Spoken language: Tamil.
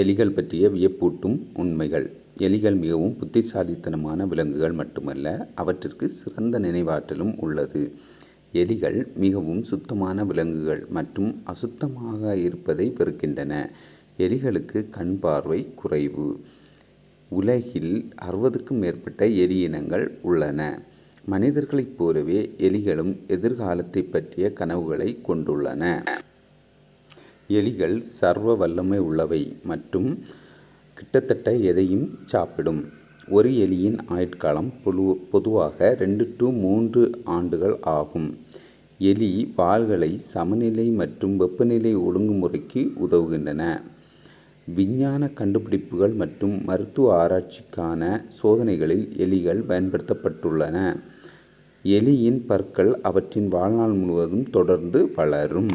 எலிகள் பற்றிய வியப்பூட்டும் உண்மைகள் எலிகள் மிகவும் புத்திசாலித்தனமான விலங்குகள் மட்டுமல்ல அவற்றிற்கு சிறந்த நினைவாற்றலும் உள்ளது எலிகள் மிகவும் சுத்தமான விலங்குகள் மற்றும் அசுத்தமாக இருப்பதை பெருக்கின்றன எலிகளுக்கு கண் பார்வை குறைவு உலகில் அறுபதுக்கும் மேற்பட்ட எலி இனங்கள் உள்ளன மனிதர்களைப் போலவே எலிகளும் எதிர்காலத்தை பற்றிய கனவுகளை கொண்டுள்ளன எலிகள் சர்வ வல்லமை உள்ளவை மற்றும் கிட்டத்தட்ட எதையும் சாப்பிடும் ஒரு எலியின் ஆயுட்காலம் பொது பொதுவாக ரெண்டு டு மூன்று ஆண்டுகள் ஆகும் எலி வாள்களை சமநிலை மற்றும் வெப்பநிலை ஒழுங்குமுறைக்கு உதவுகின்றன விஞ்ஞான கண்டுபிடிப்புகள் மற்றும் மருத்துவ ஆராய்ச்சிக்கான சோதனைகளில் எலிகள் பயன்படுத்தப்பட்டுள்ளன எலியின் பற்கள் அவற்றின் வாழ்நாள் முழுவதும் தொடர்ந்து வளரும்